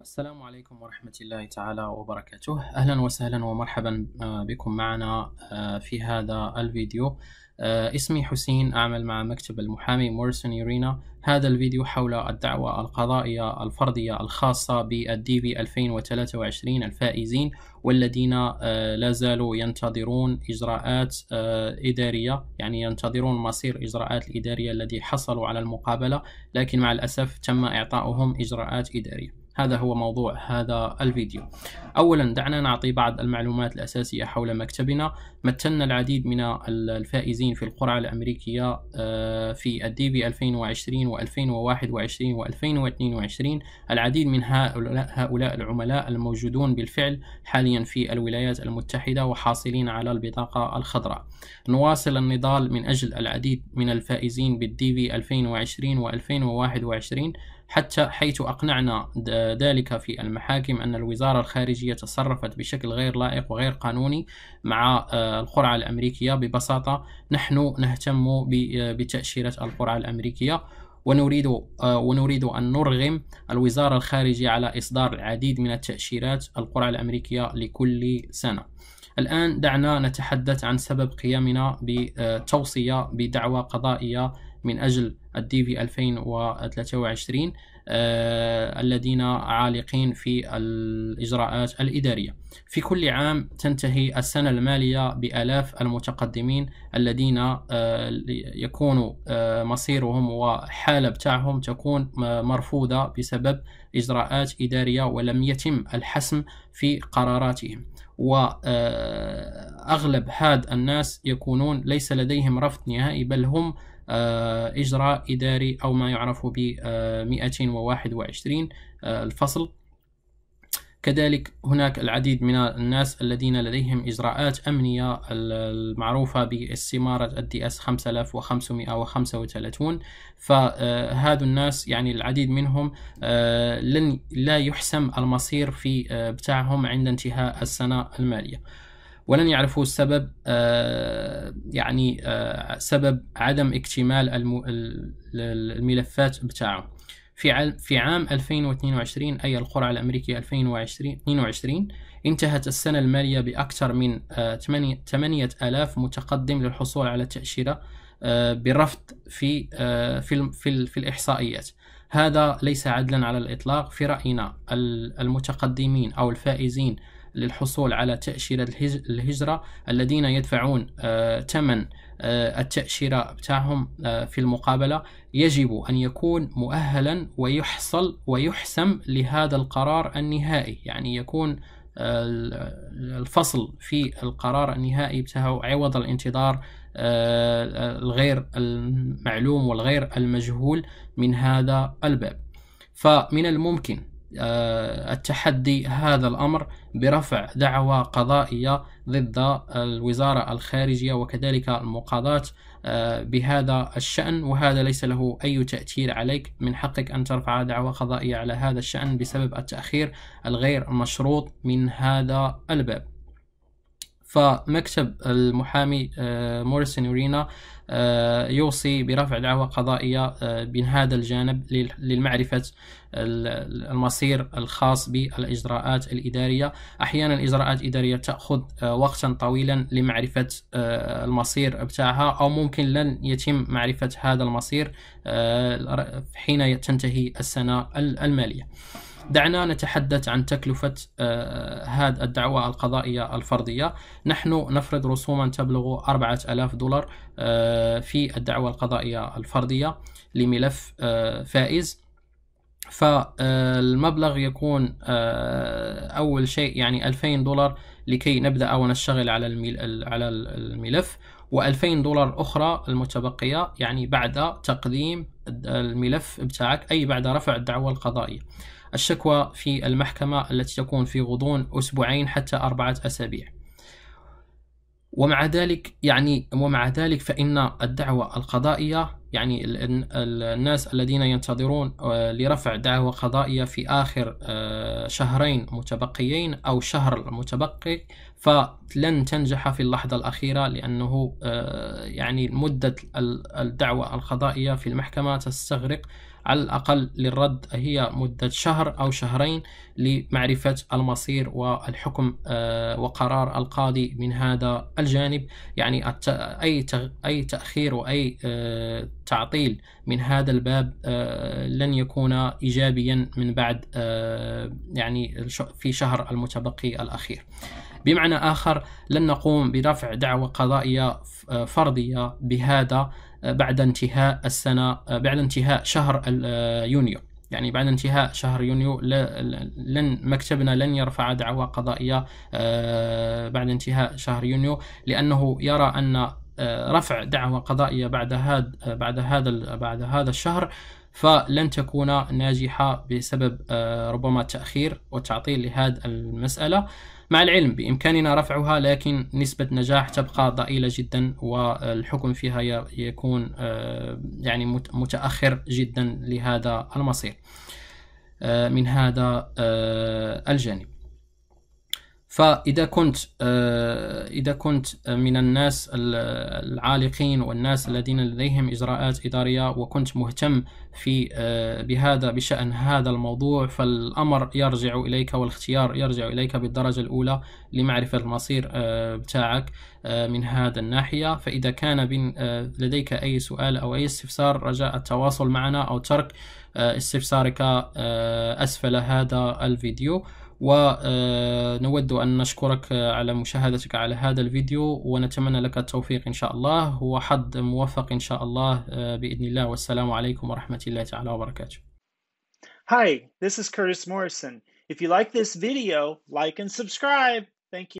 السلام عليكم ورحمة الله تعالى وبركاته أهلا وسهلا ومرحبا آه، بكم معنا آه، في هذا الفيديو آه، اسمي حسين أعمل مع مكتب المحامي مورسون يورينا هذا الفيديو حول الدعوة القضائية الفردية الخاصة بالدي بي 2023 الفائزين والذين لا زالوا ينتظرون إجراءات إدارية يعني ينتظرون مصير إجراءات الإدارية الذي حصلوا على المقابلة لكن مع الأسف تم إعطاؤهم إجراءات إدارية هذا هو موضوع هذا الفيديو أولا دعنا نعطي بعض المعلومات الأساسية حول مكتبنا متنا العديد من الفائزين في القرعة الأمريكية آه، في الدي بي 2020 و2021 و2022 العديد من هؤلاء العملاء الموجودون بالفعل حاليا في الولايات المتحدة وحاصلين على البطاقة الخضراء نواصل النضال من أجل العديد من الفائزين بالدي بي 2020 و2021 حتى حيث أقنعنا ذلك في المحاكم أن الوزارة الخارجية تصرفت بشكل غير لائق وغير قانوني مع آه، القرعة الأمريكية ببساطة نحن نهتم آه، بتأشيرة القرعة الأمريكية ونريد آه، ونريد أن نرغم الوزارة الخارجية على إصدار العديد من التأشيرات القرعة الأمريكية لكل سنة. الآن دعنا نتحدث عن سبب قيامنا بتوصية بدعوى قضائية من أجل الدي في 2023 آه، الذين عالقين في الإجراءات الإدارية في كل عام تنتهي السنة المالية بآلاف المتقدمين الذين آه، يكون آه، مصيرهم وحالة بتاعهم تكون مرفوضة بسبب إجراءات إدارية ولم يتم الحسم في قراراتهم وأغلب هاد الناس يكونون ليس لديهم رفض نهائي بل هم آه، إجراء إداري أو ما يعرف ب 221 آه، آه، الفصل كذلك هناك العديد من الناس الذين لديهم إجراءات أمنية المعروفة باستمارة الدي اس 5535 فهذا الناس يعني العديد منهم لن لا يحسم المصير في بتاعهم عند انتهاء السنة المالية ولن يعرفوا السبب آه، يعني آه، سبب عدم اكتمال الملفات بتاعهم في في عام 2022 أي القرعة الأمريكية 2022 انتهت السنة المالية بأكثر من 8000 آه، متقدم للحصول على تأشيرة برفض في في في, في الإحصائيات هذا ليس عدلا على الإطلاق في رأينا المتقدمين أو الفائزين للحصول على تأشيرة الهجرة الذين يدفعون آه، ثمن آه، التأشيرة بتاعهم آه، في المقابلة يجب أن يكون مؤهلا ويحصل ويحسم لهذا القرار النهائي يعني يكون الفصل في القرار النهائي بتاعه عوض الانتظار الغير المعلوم والغير المجهول من هذا الباب فمن الممكن آه، التحدي هذا الأمر برفع دعوى قضائية ضد الوزارة الخارجية وكذلك المقاضاة آه، بهذا الشأن وهذا ليس له أي تأثير عليك من حقك أن ترفع دعوى قضائية على هذا الشأن بسبب التأخير الغير مشروط من هذا الباب فمكتب المحامي آه، موريسون يورينا آه، يوصي برفع دعوى قضائية آه، من هذا الجانب للمعرفة المصير الخاص بالإجراءات الإدارية أحيانا الإجراءات الإدارية تأخذ آه، وقتا طويلا لمعرفة المصير بتاعها أو ممكن لن يتم معرفة هذا المصير حين تنتهي السنة المالية دعنا نتحدث عن تكلفة آه، هذه الدعوة القضائية الفردية نحن نفرض رسوما تبلغ 4000 دولار آه، في الدعوة القضائية الفردية لملف آه، فائز فالمبلغ يكون أول شيء يعني 2000 دولار لكي نبدأ ونشتغل على على الملف و2000 دولار أخرى المتبقية يعني بعد تقديم الملف بتاعك أي بعد رفع الدعوة القضائية الشكوى في المحكمة التي تكون في غضون أسبوعين حتى أربعة أسابيع ومع ذلك يعني ومع ذلك فإن الدعوة القضائية يعني الناس الذين ينتظرون آه، لرفع دعوة قضائية في آخر آه، شهرين متبقيين أو شهر متبقي فلن تنجح في اللحظة الأخيرة لأنه آه، يعني مدة الدعوة القضائية في المحكمة تستغرق على الأقل للرد هي مدة شهر أو شهرين لمعرفة المصير والحكم آه، وقرار القاضي من هذا الجانب يعني أي أي تأخير وأي آه، تعطيل من هذا الباب آه، لن يكون إيجابيا من بعد يعني في شهر المتبقي الأخير بمعنى آخر لن نقوم برفع دعوى قضائية فرضية بهذا بعد انتهاء السنة بعد انتهاء شهر آه، يونيو يعني بعد انتهاء شهر يونيو لن مكتبنا لن يرفع دعوى قضائية آه، بعد انتهاء شهر يونيو لأنه يرى أن آه، رفع دعوى قضائية بعد هذا بعد هذا بعد هذا الشهر فلن تكون ناجحة بسبب ربما التأخير والتعطيل لهذه المسألة مع العلم بإمكاننا رفعها لكن نسبة نجاح تبقى ضئيلة جدا والحكم فيها يكون آه، يعني متأخر جدا لهذا المصير آه، من هذا آه، الجانب فاذا كنت آه، اذا كنت آه، من الناس العالقين والناس الذين لديهم اجراءات اداريه وكنت مهتم في آه، بهذا بشان هذا الموضوع فالامر يرجع اليك والاختيار يرجع اليك بالدرجه الاولى لمعرفه المصير بتاعك من هذا الناحيه فاذا كان لديك اي سؤال او اي استفسار رجاء التواصل معنا او ترك استفسارك اسفل هذا الفيديو ونود أن نشكرك على مشاهدتك على هذا الفيديو ونتمنى لك التوفيق إن شاء الله وحظ موفق إن شاء الله آه، بإذن الله والسلام عليكم ورحمة الله تعالى وبركاته Hi, this is Curtis Morrison. If you like this video, like and subscribe. Thank you.